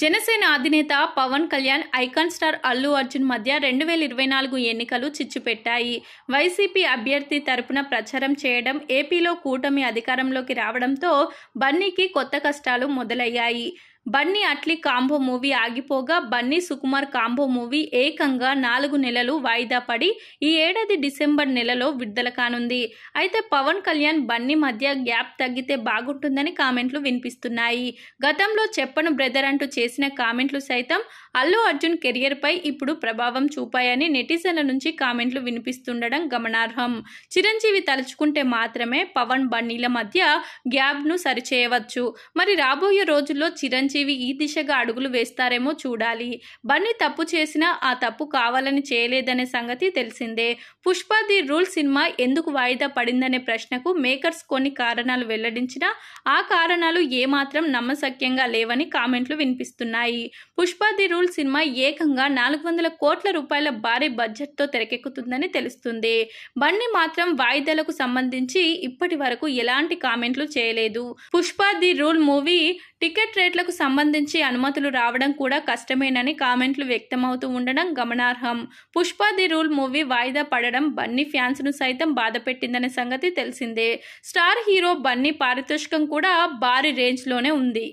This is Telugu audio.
జనసేన అధినేత పవన్ కళ్యాణ్ ఐకాన్ స్టార్ అల్లు అర్జున్ మధ్య రెండు వేల ఇరవై నాలుగు ఎన్నికలు చిచ్చుపెట్టాయి వైసీపీ అభ్యర్థి తరపున ప్రచారం చేయడం ఏపీలో కూటమి అధికారంలోకి రావడంతో బన్నీకి కొత్త కష్టాలు మొదలయ్యాయి బన్నీ అట్లీ కాంబో మూవీ ఆగిపోగా బన్నీ సుకుమార్ కాంబో మూవీ ఏకంగా నాలుగు నెలలు వాయిదా పడి ఈ ఏడాది డిసెంబర్ నెలలో విడుదల కానుంది అయితే పవన్ కళ్యాణ్ బన్నీ మధ్య గ్యాప్ తగ్గితే బాగుంటుందని కామెంట్లు వినిపిస్తున్నాయి గతంలో చెప్పను బ్రదర్ అంటూ చేసిన కామెంట్లు సైతం అల్లు అర్జున్ పై ఇప్పుడు ప్రభావం చూపాయని నెటిజన్ల నుంచి కామెంట్లు వినిపిస్తుండడం గమనార్హం చిరంజీవి తలుచుకుంటే మాత్రమే పవన్ బన్నీల మధ్య గ్యాప్ను సరిచేయవచ్చు మరి రాబోయే రోజుల్లో చిరంజీవి చిరంజీవి ఈ దిశగా అడుగులు వేస్తారేమో చూడాలి బన్నీ తప్పు చేసినా ఆ తప్పు కావాలని చేయలేదనే సంగతి తెలిసిందే పుష్ప ది రూల్ సినిమా ఎందుకు వాయిదా పడిందనే ప్రశ్నకు మేకర్స్ కొన్ని కారణాలు వెల్లడించినా ఆ కారణాలు ఏమాత్రం నమ్మశక్యంగా లేవని కామెంట్లు వినిపిస్తున్నాయి పుష్ప ది రూల్ సినిమా ఏకంగా నాలుగు వందల కోట్ల రూపాయల భారీ బడ్జెట్తో తెరకెక్కుతుందని తెలుస్తుంది బన్నీ మాత్రం వాయిదాలకు సంబంధించి ఇప్పటి వరకు ఎలాంటి కామెంట్లు చేయలేదు Pushpa the rule movie ticket రేట్లకు సంబంధించి అనుమతులు రావడం కూడా కష్టమేనని కామెంట్లు వ్యక్తమవుతూ ఉండడం గమనార్హం పుష్ప ది రూల్ మూవీ వాయిదా పడడం బన్నీ ఫ్యాన్స్ను సైతం బాధపెట్టిందనే సంగతి తెలిసిందే స్టార్ హీరో బన్నీ పారితోషికం కూడా భారీ రేంజ్లోనే ఉంది